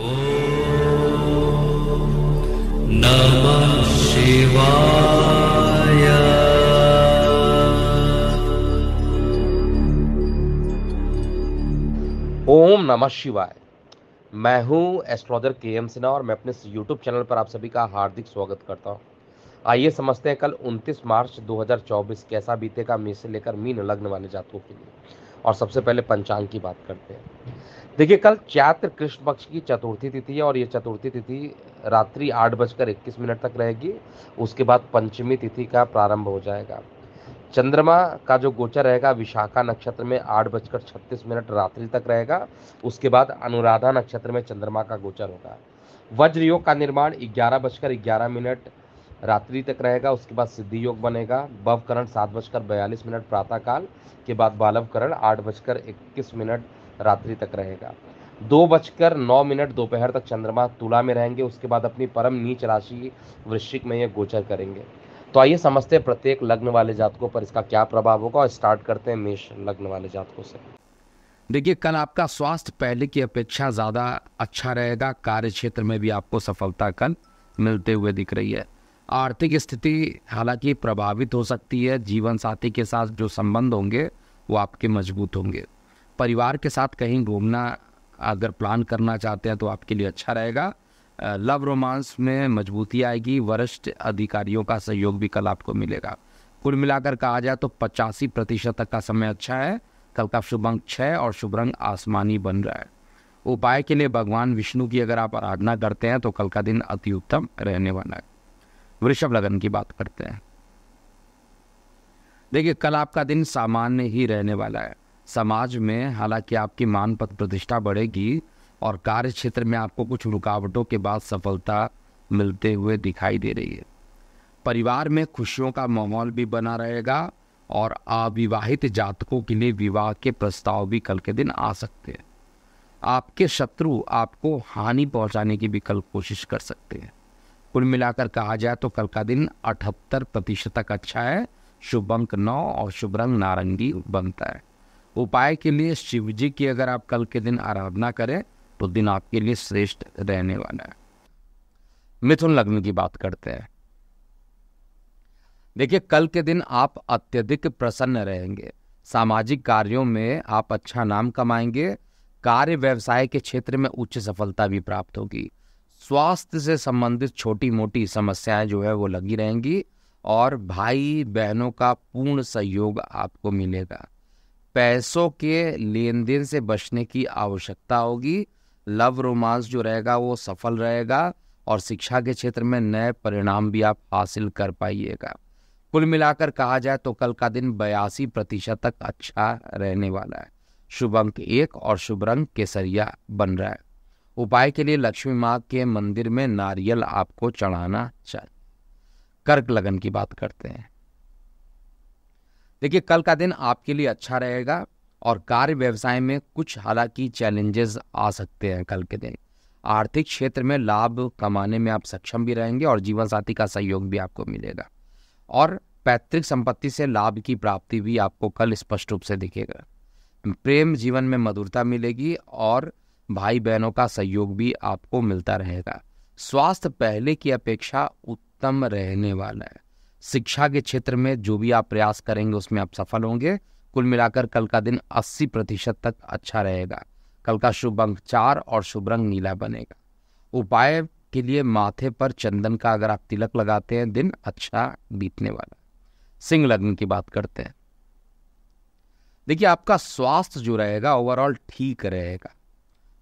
ओम नमः शिवाय मैं हूं एस्ट्रोलॉजर के एम सिन्हा और मैं अपने यूट्यूब चैनल पर आप सभी का हार्दिक स्वागत करता हूं आइए समझते हैं कल 29 मार्च 2024 कैसा बीतेगा मेष से लेकर मीन लग्न वाले जातकों के लिए और सबसे पहले पंचांग की बात करते हैं देखिए कल चैत्र कृष्ण पक्ष की चतुर्थी तिथि है और ये चतुर्थी तिथि रात्रि आठ बजकर इक्कीस मिनट तक रहेगी उसके बाद पंचमी तिथि का प्रारंभ हो जाएगा चंद्रमा का जो गोचर रहेगा विशाखा नक्षत्र में आठ बजकर छत्तीस मिनट रात्रि तक रहेगा उसके बाद अनुराधा नक्षत्र में चंद्रमा का गोचर होगा वज्र योग का निर्माण ग्यारह बजकर ग्यारह मिनट रात्रि तक रहेगा उसके बाद सिद्धि योग बनेगा बव करण सात बजकर बयालीस मिनट प्रातःकाल के बाद बालव करण आठ बजकर इक्कीस मिनट रात्रि तक रहेगा दो बजकर नौ मिनट दोपहर तक चंद्रमा तुला में रहेंगे उसके बाद अपनी परम नीच राशि वृश्चिक में ये गोचर करेंगे तो आइए समझते हैं प्रत्येक लग्न वाले जातकों पर इसका क्या प्रभाव होगा और स्टार्ट करते हैं मेष लग्न वाले जातकों से देखिए कल आपका स्वास्थ्य पहले की अपेक्षा ज़्यादा अच्छा रहेगा कार्य क्षेत्र में भी आपको सफलता कल मिलते हुए दिख रही है आर्थिक स्थिति हालांकि प्रभावित हो सकती है जीवन साथी के साथ जो संबंध होंगे वो आपके मजबूत होंगे परिवार के साथ कहीं घूमना अगर प्लान करना चाहते हैं तो आपके लिए अच्छा रहेगा लव रोमांस में मजबूती आएगी वरिष्ठ अधिकारियों का सहयोग भी कल आपको मिलेगा कुल मिलाकर कहा जाए तो पचासी प्रतिशत तक का समय अच्छा है कल का शुभ अंक छः और शुभ रंग आसमानी बन रहा है उपाय के लिए भगवान विष्णु की अगर आप आराधना करते हैं तो कल का दिन अति उत्तम रहने वाला है वृषभ लगन की बात करते हैं देखिए कल आपका दिन सामान्य ही रहने वाला है समाज में हालांकि आपकी मान पद प्रतिष्ठा बढ़ेगी और कार्य क्षेत्र में आपको कुछ रुकावटों के बाद सफलता मिलते हुए दिखाई दे रही है परिवार में खुशियों का माहौल भी बना रहेगा और अविवाहित जातकों के लिए विवाह के प्रस्ताव भी कल के दिन आ सकते हैं आपके शत्रु आपको हानि पहुंचाने की भी कल कोशिश कर सकते हैं कुल मिलाकर कहा जाए तो कल का दिन अठहत्तर प्रतिशत तक अच्छा है शुभ अंक नौ और शुभ रंग नारंगी बनता है उपाय के लिए शिव जी की अगर आप कल के दिन आराधना करें तो दिन आपके लिए श्रेष्ठ रहने वाला है मिथुन लग्न की बात करते हैं देखिए कल के दिन आप अत्यधिक प्रसन्न रहेंगे सामाजिक कार्यों में आप अच्छा नाम कमाएंगे कार्य व्यवसाय के क्षेत्र में उच्च सफलता भी प्राप्त होगी स्वास्थ्य से संबंधित छोटी मोटी समस्याएं जो है वो लगी रहेंगी और भाई बहनों का पूर्ण सहयोग आपको मिलेगा पैसों के लेन देन से बचने की आवश्यकता होगी लव रोमांस जो रहेगा वो सफल रहेगा और शिक्षा के क्षेत्र में नए परिणाम भी आप हासिल कर पाइएगा कुल मिलाकर कहा जाए तो कल का दिन बयासी प्रतिशत तक अच्छा रहने वाला है शुभ अंक एक और शुभ रंग केसरिया बन रहा है उपाय के लिए लक्ष्मी माँ के मंदिर में नारियल आपको चढ़ाना चाहिए कर्क लगन की बात करते हैं देखिए कल का दिन आपके लिए अच्छा रहेगा और कार्य व्यवसाय में कुछ हालांकि चैलेंजेस आ सकते हैं कल के दिन आर्थिक क्षेत्र में लाभ कमाने में आप सक्षम भी रहेंगे और जीवन साथी का सहयोग भी आपको मिलेगा और पैतृक संपत्ति से लाभ की प्राप्ति भी आपको कल स्पष्ट रूप से दिखेगा प्रेम जीवन में मधुरता मिलेगी और भाई बहनों का सहयोग भी आपको मिलता रहेगा स्वास्थ्य पहले की अपेक्षा उत्तम रहने वाला है शिक्षा के क्षेत्र में जो भी आप प्रयास करेंगे उसमें आप सफल होंगे कुल मिलाकर कल का दिन 80 प्रतिशत तक अच्छा रहेगा कल का शुभ अंक चार और शुभ रंग नीला बनेगा उपाय के लिए माथे पर चंदन का अगर आप तिलक लगाते हैं दिन अच्छा बीतने वाला सिंह लग्न की बात करते हैं देखिए आपका स्वास्थ्य जो रहेगा ओवरऑल ठीक रहेगा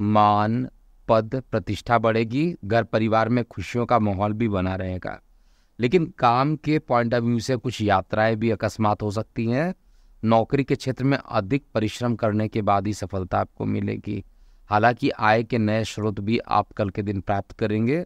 मान पद प्रतिष्ठा बढ़ेगी घर परिवार में खुशियों का माहौल भी बना रहेगा लेकिन काम के पॉइंट ऑफ व्यू से कुछ यात्राएं भी अकस्मात हो सकती हैं नौकरी के क्षेत्र में अधिक परिश्रम करने के बाद ही सफलता आपको मिलेगी हालांकि आय के नए स्रोत भी आप कल के दिन प्राप्त करेंगे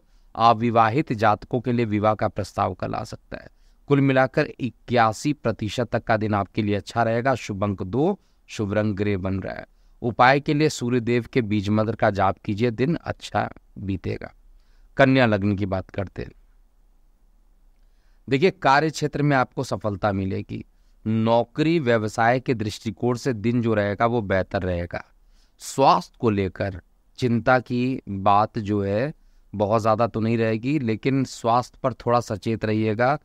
विवाहित जातकों के लिए विवाह का प्रस्ताव कल आ सकता है कुल मिलाकर इक्यासी प्रतिशत तक का दिन आपके लिए अच्छा रहेगा शुभ अंक दो शुभ रंग ग्रे बन रहा है उपाय के लिए सूर्यदेव के बीज मंत्र का जाप कीजिए दिन अच्छा बीतेगा कन्या लग्न की बात करते हैं देखिए कार्य क्षेत्र में आपको सफलता मिलेगी नौकरी व्यवसाय के दृष्टिकोण से दिन जो रहेगा वो बेहतर रहेगा स्वास्थ्य को लेकर चिंता की बात जो है बहुत ज़्यादा तो नहीं रहेगी लेकिन स्वास्थ्य पर थोड़ा सचेत रहिएगा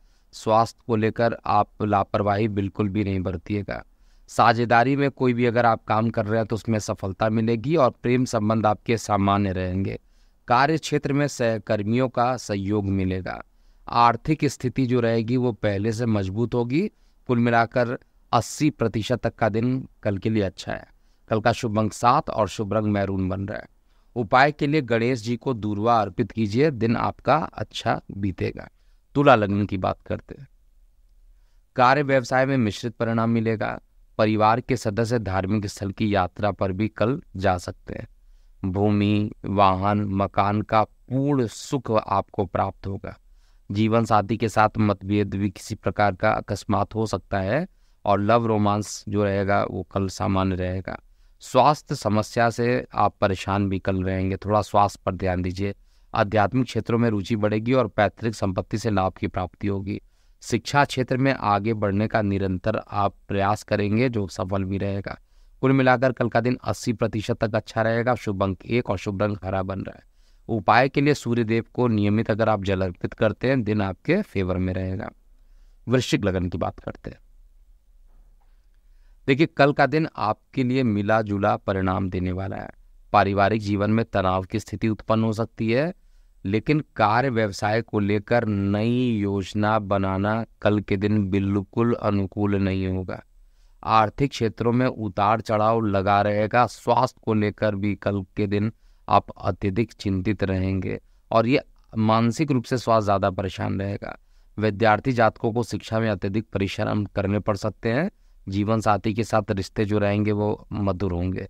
स्वास्थ्य को लेकर आप लापरवाही बिल्कुल भी नहीं बरतिएगा साझेदारी में कोई भी अगर आप काम कर रहे हैं तो उसमें सफलता मिलेगी और प्रेम संबंध आपके सामान्य रहेंगे कार्य क्षेत्र में सहकर्मियों का सहयोग मिलेगा आर्थिक स्थिति जो रहेगी वो पहले से मजबूत होगी कुल मिलाकर 80 प्रतिशत तक का दिन कल के लिए अच्छा है कल का शुभ अंक सात और शुभ रंग मैरून बन रहा है उपाय के लिए गणेश जी को दूरवा अर्पित कीजिए दिन आपका अच्छा बीतेगा तुला लग्न की बात करते हैं कार्य व्यवसाय में मिश्रित परिणाम मिलेगा परिवार के सदस्य धार्मिक स्थल की यात्रा पर भी कल जा सकते हैं भूमि वाहन मकान का पूर्ण सुख आपको प्राप्त होगा जीवन साथी के साथ मतभेद भी किसी प्रकार का अकस्मात हो सकता है और लव रोमांस जो रहेगा वो कल सामान्य रहेगा स्वास्थ्य समस्या से आप परेशान भी कल रहेंगे थोड़ा स्वास्थ्य पर ध्यान दीजिए आध्यात्मिक क्षेत्रों में रुचि बढ़ेगी और पैतृक संपत्ति से लाभ की प्राप्ति होगी शिक्षा क्षेत्र में आगे बढ़ने का निरंतर आप प्रयास करेंगे जो सफल भी रहेगा कुल मिलाकर कल का दिन 80 प्रतिशत तक अच्छा रहेगा शुभ अंक एक और शुभ रंग हरा बन रहा है उपाय के लिए सूर्य देव को नियमित अगर आप जल अर्पित करते हैं दिन आपके फेवर में रहेगा वृश्चिक लगन की बात करते हैं देखिए कल का दिन आपके लिए मिला जुला परिणाम देने वाला है पारिवारिक जीवन में तनाव की स्थिति उत्पन्न हो सकती है लेकिन कार्य व्यवसाय को लेकर नई योजना बनाना कल के दिन बिल्कुल अनुकूल नहीं होगा आर्थिक क्षेत्रों में उतार चढ़ाव लगा रहेगा स्वास्थ्य को लेकर भी कल के दिन आप अत्यधिक चिंतित रहेंगे और ये मानसिक रूप से स्वास्थ्य ज़्यादा परेशान रहेगा विद्यार्थी जातकों को शिक्षा में अत्यधिक परिश्रम करने पड़ सकते हैं जीवन साथी के साथ रिश्ते जो रहेंगे वो मधुर होंगे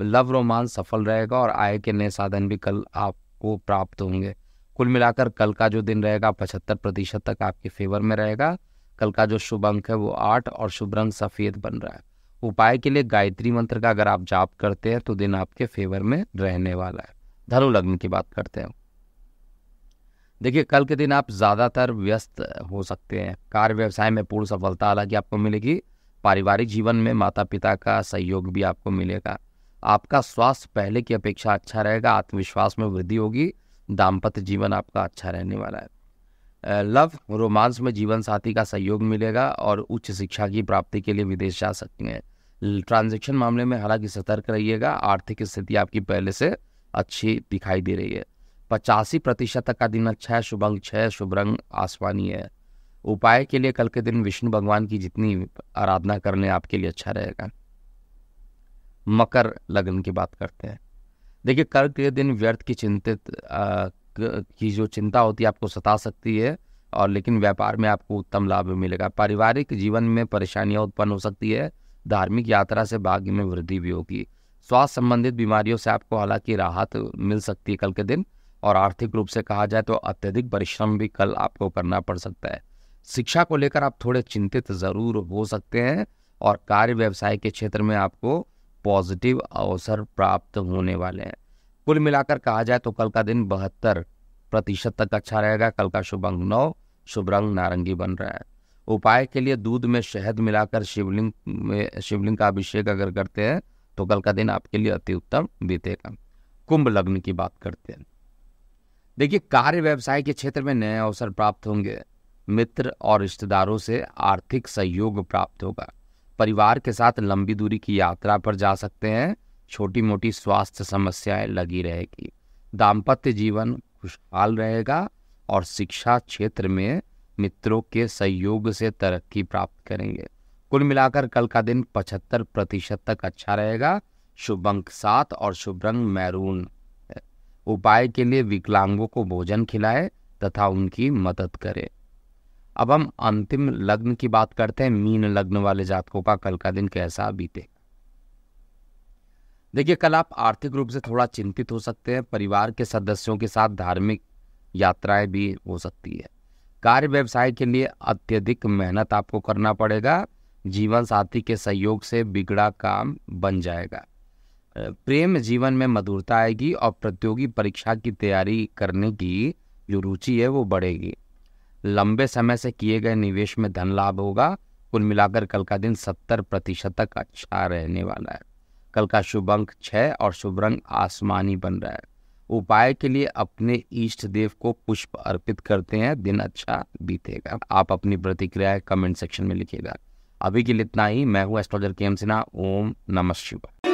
लव रोमांस सफल रहेगा और आय के नए साधन भी कल आप आपको प्राप्त होंगे कुल मिलाकर कल का जो दिन रहेगा पचहत्तर प्रतिशत तक आपके फेवर में रहेगा कल का जो शुभ अंक है वो आठ और शुभ रंग सफ़ेद बन रहा है उपाय के लिए गायत्री मंत्र का अगर आप जाप करते हैं तो दिन आपके फेवर में रहने वाला है धनु लग्न की बात करते हैं देखिए कल के दिन आप ज़्यादातर व्यस्त हो सकते हैं कार्य व्यवसाय में पूर्ण सफलता हालांकि आपको मिलेगी पारिवारिक जीवन में माता पिता का सहयोग भी आपको मिलेगा आपका स्वास्थ्य पहले की अपेक्षा अच्छा रहेगा आत्मविश्वास में वृद्धि होगी दाम्पत्य जीवन आपका अच्छा रहने वाला है लव रोमांस में जीवन साथी का सहयोग मिलेगा और उच्च शिक्षा की प्राप्ति के लिए विदेश जा सकते हैं ट्रांजेक्शन मामले में हालांकि सतर्क रहिएगा आर्थिक स्थिति आपकी पहले से अच्छी दिखाई दे रही है पचासी प्रतिशत तक का दिन अच्छा है शुभ अंक छः शुभ रंग आसमानी है उपाय के लिए कल के दिन विष्णु भगवान की जितनी आराधना करने आपके लिए अच्छा रहेगा मकर लग्न की बात करते हैं देखिए कर्क के दिन व्यर्थ की चिंतित की जो चिंता होती है आपको सता सकती है और लेकिन व्यापार में आपको उत्तम लाभ मिलेगा पारिवारिक जीवन में परेशानियां उत्पन्न हो सकती है धार्मिक यात्रा से भाग्य में वृद्धि भी होगी स्वास्थ्य संबंधित बीमारियों से आपको हालांकि राहत मिल सकती है कल के दिन और आर्थिक रूप से कहा जाए तो अत्यधिक परिश्रम भी कल आपको करना पड़ सकता है शिक्षा को लेकर आप थोड़े चिंतित ज़रूर हो सकते हैं और कार्य व्यवसाय के क्षेत्र में आपको पॉजिटिव अवसर प्राप्त होने वाले हैं कुल मिलाकर कहा जाए तो कल का दिन बहत्तर प्रतिशत तक अच्छा रहेगा कल का शुभ अंग नौ शुभ रंग नारंगी बन रहा है उपाय के लिए दूध में शहद मिलाकर शिवलिंग में शिवलिंग का अभिषेक अगर करते हैं तो कल का दिन आपके लिए अति उत्तम बीतेगा कुंभ लग्न की बात करते हैं देखिए कार्य व्यवसाय के क्षेत्र में नए अवसर प्राप्त होंगे मित्र और रिश्तेदारों से आर्थिक सहयोग प्राप्त होगा परिवार के साथ लंबी दूरी की यात्रा पर जा सकते हैं छोटी मोटी स्वास्थ्य समस्याएं लगी रहेगी दाम्पत्य जीवन खुशहाल रहेगा और शिक्षा क्षेत्र में मित्रों के सहयोग से तरक्की प्राप्त करेंगे कुल मिलाकर कल का दिन 75 प्रतिशत तक अच्छा रहेगा शुभ अंक सात और शुभ रंग मैरून उपाय के लिए विकलांगों को भोजन खिलाए तथा उनकी मदद करें अब हम अंतिम लग्न की बात करते हैं मीन लग्न वाले जातकों का कल का दिन कैसा बीते देखिए कल आप आर्थिक रूप से थोड़ा चिंतित हो सकते हैं परिवार के सदस्यों के साथ धार्मिक यात्राएं भी हो सकती है कार्य व्यवसाय के लिए अत्यधिक मेहनत आपको करना पड़ेगा जीवन साथी के सहयोग से बिगड़ा काम बन जाएगा प्रेम जीवन में मधुरता आएगी और प्रतियोगी परीक्षा की तैयारी करने की जो रुचि है वो बढ़ेगी लंबे समय से किए गए निवेश में धन लाभ होगा कुल मिलाकर कल का दिन सत्तर प्रतिशत तक अच्छा रहने वाला है कल का शुभ अंक छः और शुभ रंग आसमानी बन रहा है उपाय के लिए अपने इष्ट देव को पुष्प अर्पित करते हैं दिन अच्छा बीतेगा आप अपनी प्रतिक्रिया कमेंट सेक्शन में लिखिएगा अभी के लिए इतना ही मैं हूँ एस्ट्रोलॉजर के एम सिन्हा ओम नमः शिवाय